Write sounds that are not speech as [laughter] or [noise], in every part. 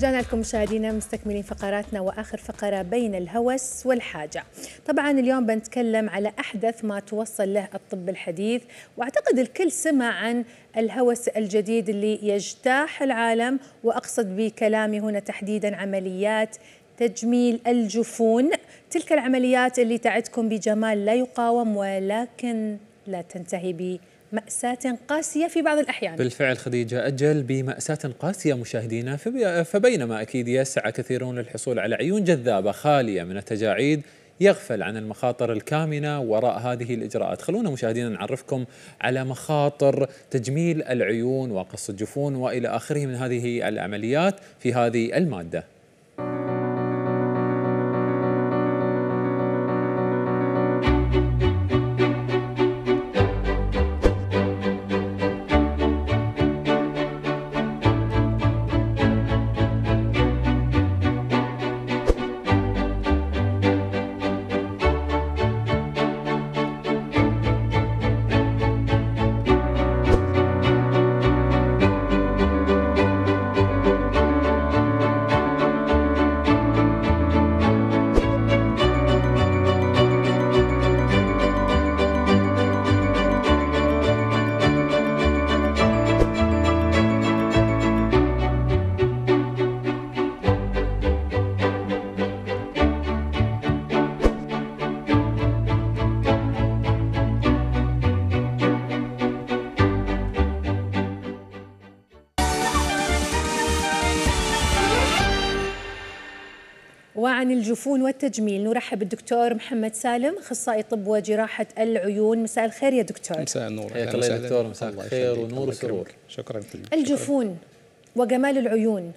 رجعنا لكم مشاهدينا مستكملين فقراتنا واخر فقره بين الهوس والحاجه. طبعا اليوم بنتكلم على احدث ما توصل له الطب الحديث واعتقد الكل سمع عن الهوس الجديد اللي يجتاح العالم واقصد بكلامي هنا تحديدا عمليات تجميل الجفون، تلك العمليات اللي تعدكم بجمال لا يقاوم ولكن لا تنتهي به. مأساة قاسية في بعض الأحيان بالفعل خديجة أجل بمأساة قاسية مشاهدينا فبينما أكيد يسعى كثيرون للحصول على عيون جذابة خالية من التجاعيد يغفل عن المخاطر الكامنة وراء هذه الإجراءات خلونا مشاهدينا نعرفكم على مخاطر تجميل العيون وقص الجفون وإلى آخره من هذه العمليات في هذه المادة عن الجفون والتجميل نرحب الدكتور محمد سالم اخصائي طب وجراحه العيون مساء الخير يا دكتور مساء النور حياك الله يا دكتور مساء الخير ونور وسرور شكرا الجفون وجمال العيون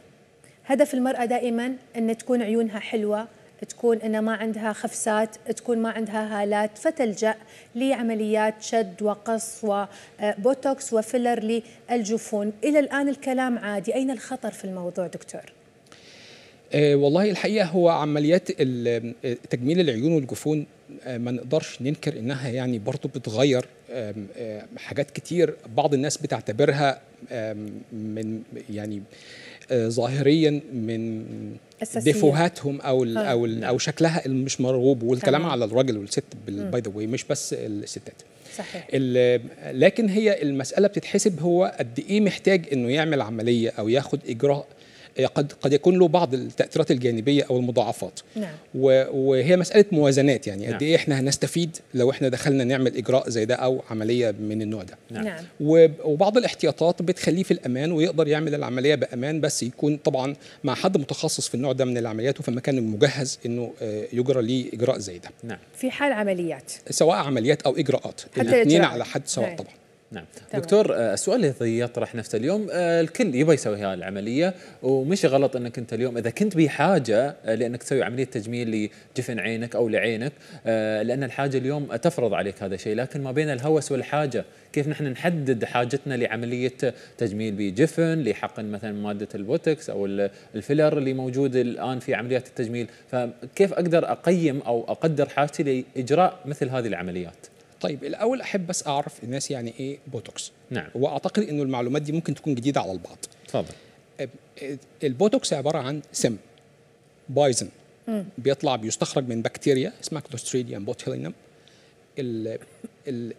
هدف المراه دائما ان تكون عيونها حلوه تكون ان ما عندها خفسات تكون ما عندها هالات فتلجا لعمليات شد وقص وبوتوكس آه، وفيلر للجفون الى الان الكلام عادي اين الخطر في الموضوع دكتور آه، والله الحقيقه هو عمليات آه، تجميل العيون والجفون آه، ما نقدرش ننكر انها يعني برضه بتغير حاجات كتير بعض الناس بتعتبرها من يعني ظاهريا من ديفوهاتهم او او او شكلها المش مرغوب والكلام على الراجل والست باي ذا واي مش بس الستات صحيح لكن هي المساله بتتحسب هو قد ايه محتاج انه يعمل عمليه او ياخد اجراء آه، قد قد يكون له بعض التاثيرات الجانبيه او المضاعفات نعم. وهي مساله موازنات يعني نعم. قد ايه احنا هنستفيد لو احنا دخلنا نعمل اجراء زي ده او عمليه من النوع ده نعم. نعم. وبعض الاحتياطات بتخليه في الامان ويقدر يعمل العمليه بامان بس يكون طبعا مع حد متخصص في النوع ده من العمليات وفي المكان المجهز انه آه، يجرى ليه اجراء زي ده نعم. في حال عمليات سواء عمليات او اجراءات الاثنين على حد سواء نعم. طبعا نعم تمام. دكتور آه، السؤال الذي يطرح نفسه اليوم آه، الكل يبغى يسوي هذه العمليه ومش غلط انك انت اليوم اذا كنت بحاجه آه، لانك تسوي عمليه تجميل لجفن عينك او لعينك لان الحاجه اليوم تفرض عليك هذا الشيء لكن ما بين الهوس والحاجه كيف نحن نحدد حاجتنا لعمليه تجميل بجفن لحقن مثلا ماده البوتكس او الفيلر اللي موجود الان في عمليات التجميل فكيف اقدر اقيم او اقدر حاجتي لاجراء مثل هذه العمليات طيب الاول احب بس اعرف الناس يعني ايه بوتوكس نعم واعتقد انه المعلومات دي ممكن تكون جديده على البعض اتفضل البوتوكس عباره عن سم بايزن بيطلع بيستخرج من بكتيريا اسمها كلوستريديوم بوتيلينم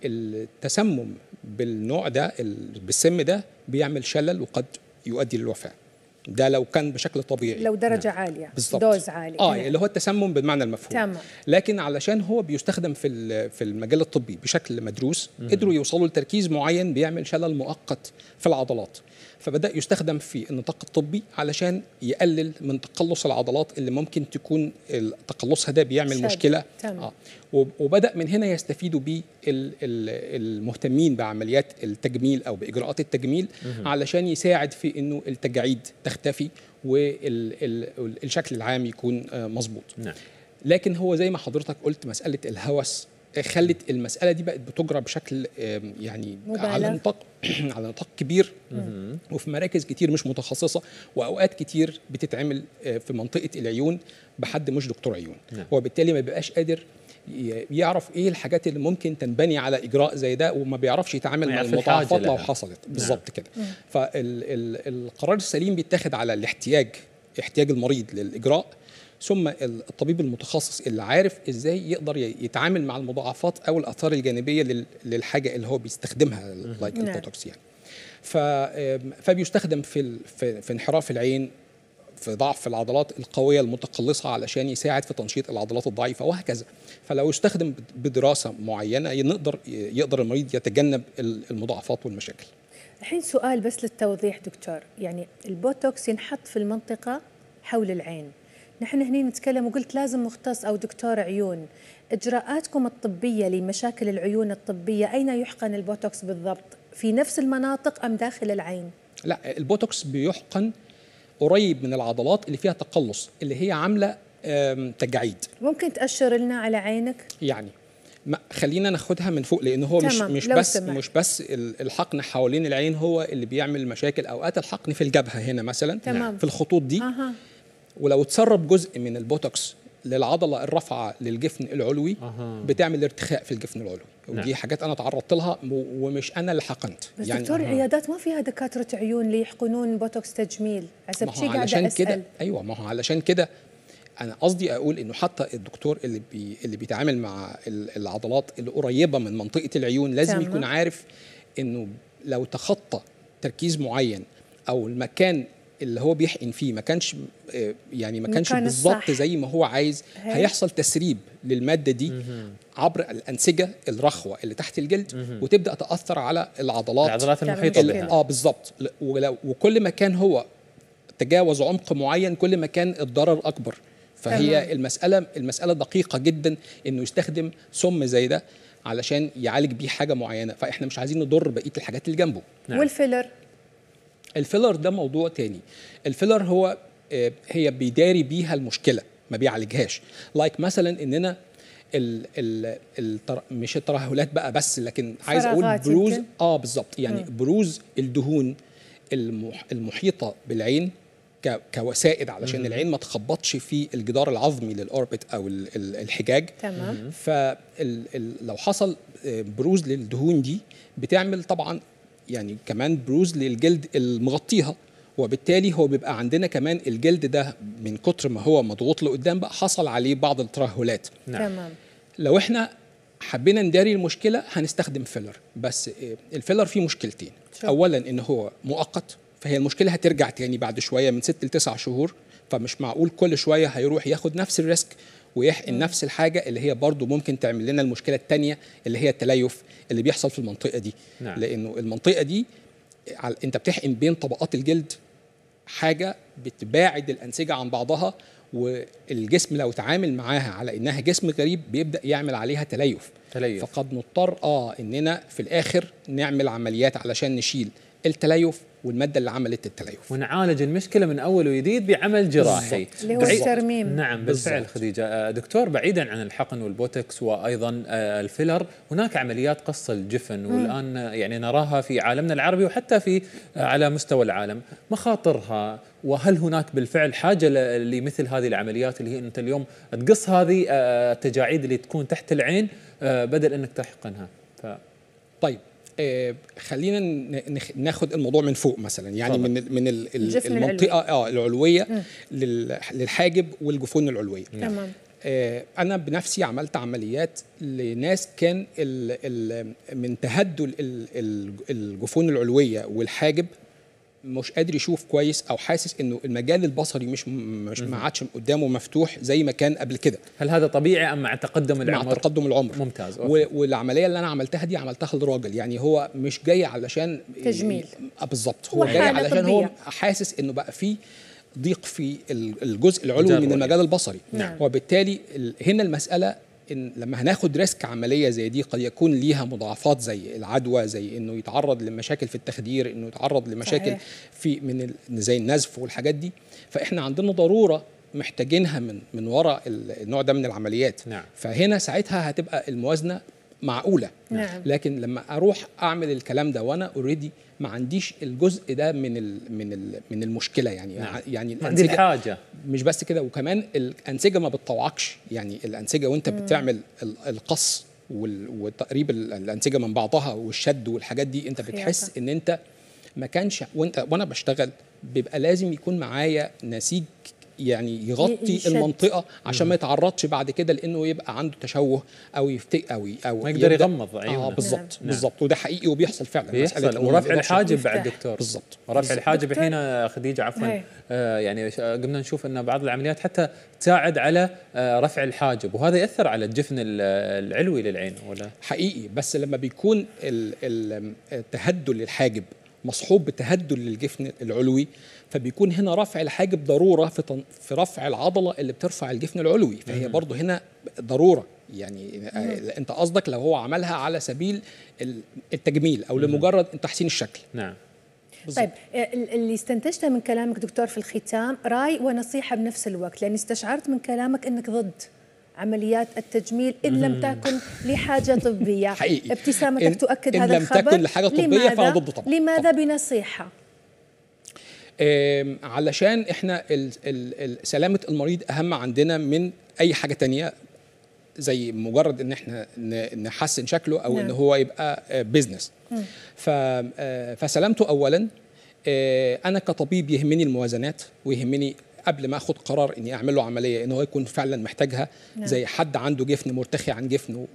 التسمم بالنوع ده بالسم ده بيعمل شلل وقد يؤدي للوفاه ده لو كان بشكل طبيعي لو درجه نعم. عاليه بالضبط دوز عالي اه نعم. اللي هو التسمم بالمعنى المفهوم تمام. لكن علشان هو بيستخدم في في المجال الطبي بشكل مدروس مم. قدروا يوصلوا لتركيز معين بيعمل شلل مؤقت في العضلات فبدا يستخدم في النطاق الطبي علشان يقلل من تقلص العضلات اللي ممكن تكون تقلصها ده بيعمل سادي. مشكله تمام. آه. وبدا من هنا يستفيدوا بيه المهتمين بعمليات التجميل او باجراءات التجميل علشان يساعد في انه التجاعيد تختفي والشكل العام يكون آه، مظبوط نعم. لكن هو زي ما حضرتك قلت مساله الهوس خلت المساله دي بقت بتجرى بشكل يعني مبالغ. على نطاق [clears throat] على نطاق كبير وفي مراكز كتير مش متخصصه واوقات كتير بتتعمل آه، في منطقه العيون بحد مش دكتور عيون نعم. وبالتالي ما بيبقاش قادر يعرف ايه الحاجات اللي ممكن تنبني على اجراء زي ده وما بيعرفش يتعامل مع المضاعفات لو حصلت بالظبط كده فالقرار السليم بيتاخد على الاحتياج احتياج المريض للاجراء ثم الطبيب المتخصص اللي عارف ازاي يقدر يتعامل مع المضاعفات او الاثار الجانبيه للحاجه اللي هو بيستخدمها لايك نعم. البوتوكس يعني فبيستخدم في في انحراف العين في ضعف العضلات القويه المتقلصه علشان يساعد في تنشيط العضلات الضعيفه وهكذا فلو استخدم بدراسه معينه يقدر يقدر المريض يتجنب المضاعفات والمشاكل الحين سؤال بس للتوضيح دكتور يعني البوتوكس ينحط في المنطقه حول العين نحن هنا نتكلم وقلت لازم مختص أو دكتور عيون إجراءاتكم الطبية لمشاكل العيون الطبية أين يحقن البوتوكس بالضبط في نفس المناطق أم داخل العين لا البوتوكس بيحقن قريب من العضلات اللي فيها تقلص اللي هي عامله تجاعيد ممكن تاشر لنا على عينك يعني ما خلينا ناخدها من فوق لان هو مش مش بس سمع. مش بس الحقن حوالين العين هو اللي بيعمل مشاكل اوقات الحقن في الجبهه هنا مثلا تمام. في الخطوط دي أه. ولو اتسرب جزء من البوتوكس للعضله الرافعه للجفن العلوي أه. بتعمل ارتخاء في الجفن العلوي نعم. ودي حاجات انا تعرضت لها ومش انا اللي حقنت بس يعني دكتور العيادات ما فيها دكاتره عيون اللي يحقنون بوتوكس تجميل حسب شيء قاعد اسال كده ايوه ما هو علشان كده انا قصدي اقول انه حتى الدكتور اللي بي اللي بيتعامل مع العضلات اللي قريبه من منطقه العيون لازم يكون عارف انه لو تخطى تركيز معين او المكان اللي هو بيحقن فيه ما كانش آه، يعني ما كانش بالظبط زي ما هو عايز هيحصل تسريب للماده دي عبر الانسجه الرخوه اللي تحت الجلد وتبدا تاثر على العضلات العضلات المحيطه بها اه بالظبط وكل ما كان هو تجاوز عمق معين كل ما كان الضرر اكبر فهي تمام. المساله المساله دقيقه جدا انه يستخدم سم زي ده علشان يعالج بيه حاجه معينه فاحنا مش عايزين نضر بقيه الحاجات اللي جنبه نعم. والفيلر الفيلر ده موضوع تاني الفيلر هو آه، هي بيداري بيها المشكله ما بيعالجهاش لايك like مثلا اننا الـ الـ التر... مش الترهلات بقى بس لكن عايز اقول بروز يمكن. اه بالظبط يعني م. بروز الدهون المح... المحيطه بالعين ك... كوسائد علشان م. العين ما تخبطش في الجدار العظمي للاوربت او ال... الحجاج تمام فلو ال... حصل آه، بروز للدهون دي بتعمل طبعا يعني كمان بروز للجلد المغطيها وبالتالي هو بيبقى عندنا كمان الجلد ده من كتر ما هو مضغوط لقدام بقى حصل عليه بعض الترهلات نعم. تمام لو احنا حبينا نداري المشكله هنستخدم فيلر بس آه، الفيلر فيه مشكلتين شو. اولا ان هو مؤقت فهي المشكله هترجع تاني بعد شويه من 6 ل 9 شهور فمش معقول كل شويه هيروح ياخد نفس الريسك ويحقن نفس الحاجه اللي هي برضو ممكن تعمل لنا المشكله الثانيه اللي هي التليف اللي بيحصل في المنطقه دي نعم. لانه المنطقه دي انت بتحقن بين طبقات الجلد حاجه بتباعد الانسجه عن بعضها والجسم لو تعامل معاها على انها جسم غريب بيبدا يعمل عليها تليف تليف فقد نضطر اه اننا في الاخر نعمل عمليات علشان نشيل التليف والماده اللي عملت التليف ونعالج المشكله من اول وجديد بعمل جراحي اللي هو الترميم نعم بالفعل خديجه آه، دكتور بعيدا عن الحقن والبوتوكس وايضا آه، الفيلر هناك عمليات قص الجفن والان آه، يعني نراها في عالمنا العربي وحتى في على مستوى العالم مخاطرها وهل هناك بالفعل حاجه لمثل هذه العمليات اللي هي انت اليوم تقص هذه التجاعيد اللي تكون تحت العين بدل انك تحقنها ف... طيب آه، خلينا ناخد الموضوع من فوق مثلا يعني من من المنطقه اه العلويه للحاجب والجفون العلويه نعم. تمام آه، انا بنفسي عملت عمليات لناس كان من تهدل الجفون العلويه والحاجب مش قادر يشوف كويس او حاسس انه المجال البصري مش مش ما عادش قدامه مفتوح زي ما كان قبل كده هل هذا طبيعي ام مع تقدم العمر مع تقدم العمر ممتاز أوكي. والعمليه اللي انا عملتها دي عملتها لراجل يعني هو مش جاي علشان تجميل آه، بالظبط هو جاي علشان هو حاسس انه بقى في ضيق في الجزء العلوي من المجال البصري نعم. وبالتالي هنا المساله إن لما هناخد ريسك عمليه زي دي قد يكون ليها مضاعفات زي العدوى زي انه يتعرض لمشاكل في التخدير انه يتعرض لمشاكل صحيح. في من زي النزف والحاجات دي فاحنا عندنا ضروره محتاجينها من من وراء النوع ده من العمليات نعم. فهنا ساعتها هتبقى الموازنه معقوله نعم. لكن لما اروح اعمل الكلام ده وانا اوريدي ما عنديش الجزء ده من الـ من الـ من المشكله يعني نعم. يعني الأنسجة الحاجه مش بس كده وكمان الانسجه ما بتطوعكش يعني الانسجه وانت مم. بتعمل القص وتقريب الانسجه من بعضها والشد والحاجات دي انت بتحس ان انت ما كانش وانت وانا بشتغل بيبقى لازم يكون معايا نسيج يعني يغطي يشد. المنطقه عشان ما يتعرضش بعد كده لانه يبقى عنده تشوه او يفتق او او ما يقدر يغمض آه، عيونه اه بالظبط نعم. نعم. بالظبط وده حقيقي وبيحصل فعلا بيحصل ورفع الحاجب بعد الدكتور بالظبط رفع الحاجب الحين خديجه عفوا آه يعني قمنا نشوف ان بعض العمليات حتى تساعد على آه رفع الحاجب وهذا ياثر على الجفن العلوي للعين ولا حقيقي بس لما بيكون التهدل للحاجب مصحوب بتهدل للجفن العلوي فبيكون هنا رفع الحاجب ضروره في, تن... في رفع العضله اللي بترفع الجفن العلوي فهي برضه هنا ضروره يعني آه، مم. انت قصدك لو هو عملها على سبيل التجميل او لمجرد تحسين الشكل نعم بالزبط. طيب آه، اللي استنتجته من كلامك دكتور في الختام راي ونصيحه بنفس الوقت لاني استشعرت من كلامك انك ضد عمليات التجميل إن لم تكن لحاجة طبية [laughs] حقيقي. ابتسامتك تؤكد إن هذا إن لم الخبر تكن لحاجة طبية فانا ضد طبعا لماذا طبعا. بنصيحة؟ علشان احنا سلامة المريض أهم عندنا من أي حاجة تانية زي مجرد ان احنا نحسن شكله او نعم. ان هو يبقى بيزنس آه، آه، فسلامته اولا آه، انا كطبيب يهمني الموازنات ويهمني قبل ما اخد قرار اني اعمل له عمليه ان هو يكون فعلا محتاجها نعم. زي حد عنده جفن مرتخي عن جفنه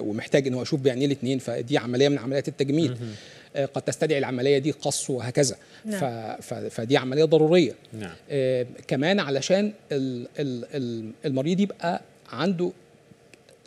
ومحتاج ان هو يشوف بيعني الاثنين فدي عمليه من عمليات التجميل آه، قد تستدعي العمليه دي قص وهكذا نعم. فدي عمليه ضروريه نعم. آه كمان علشان ال ال ال المريض يبقى عنده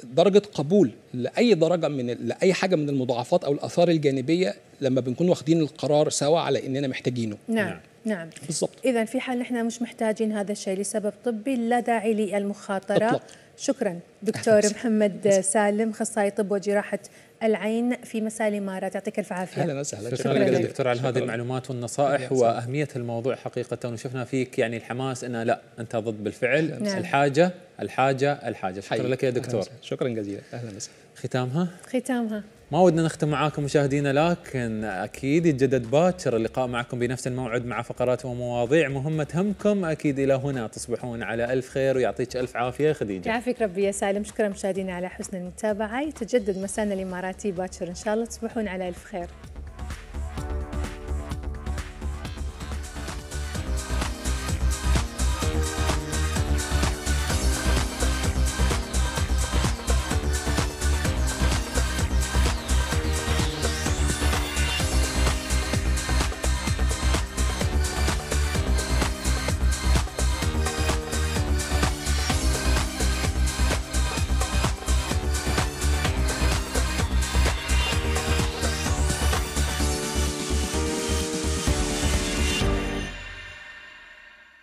درجه قبول لاي درجه من لاي حاجه من المضاعفات او الاثار الجانبيه لما بنكون واخدين القرار سوا على اننا محتاجينه نعم. نعم. نعم بالضبط اذا في حال نحن مش محتاجين هذا الشيء لسبب طبي لا داعي للمخاطره شكرا دكتور محمد سالم اخصائي طب وجراحه العين في مساء الإمارات يعطيك الف عافيه اهلا وسهلا شكرا, شكرا لك دكتور على هذه المعلومات والنصائح واهميه الموضوع حقيقه وشفنا فيك يعني الحماس ان لا انت ضد بالفعل نعم. الحاجه الحاجه الحاجه شكرا حي. لك يا دكتور شكرا جزيلا اهلا وسهلا ختامها ختامها ما ودنا نختم معاكم مشاهدينا لكن اكيد يتجدد باكر اللقاء معكم بنفس الموعد مع فقرات ومواضيع مهمه تهمكم اكيد الى هنا تصبحون على الف خير ويعطيك الف عافيه خديجه يعافيك ربي يا سالم شكرا مشاهدينا على حسن المتابعه يتجدد مسانا الاماراتي باكر ان شاء الله تصبحون على الف خير